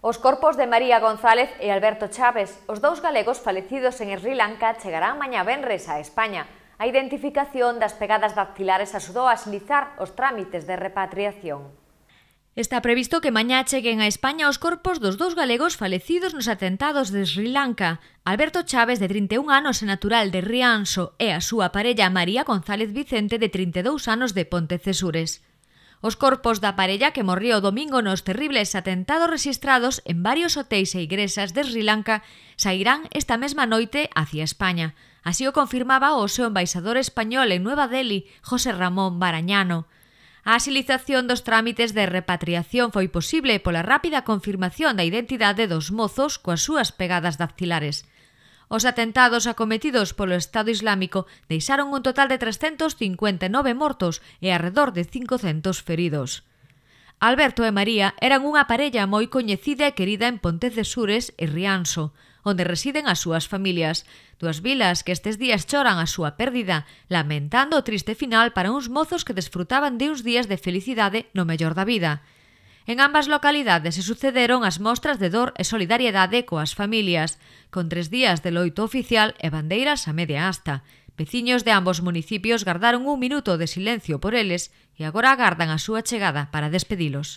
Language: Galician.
Os corpos de María González e Alberto Chávez, os dous galegos falecidos en Sri Lanka, chegarán mañá venres a España. A identificación das pegadas dactilares axudou a agilizar os trámites de repatriación. Está previsto que mañá cheguen a España os corpos dos dous galegos falecidos nos atentados de Sri Lanka. Alberto Chávez, de 31 anos e natural de Rianxo, e a súa parella María González Vicente, de 32 anos de Pontecesures. Os corpos da parella que morrió o domingo nos terribles atentados registrados en varios hotéis e igresas de Sri Lanka sairán esta mesma noite hacia España. Así o confirmaba o seu embaixador español en Nueva Delhi, José Ramón Barañano. A asilización dos trámites de repatriación foi posible pola rápida confirmación da identidade dos mozos coas súas pegadas dactilares. Os atentados acometidos polo Estado Islámico deixaron un total de 359 mortos e arredor de 500 feridos. Alberto e María eran unha parella moi coñecida e querida en de Sures e Rianxo, onde residen as súas familias, dúas vilas que estes días choran a súa pérdida, lamentando o triste final para uns mozos que desfrutaban de uns días de felicidade no mellor da vida. En ambas localidades se sucederon as mostras de dor e solidariedade coas familias, con tres días de loito oficial e bandeiras a media asta. Veciños de ambos municipios gardaron un minuto de silencio por eles e agora agardan a súa chegada para despedilos.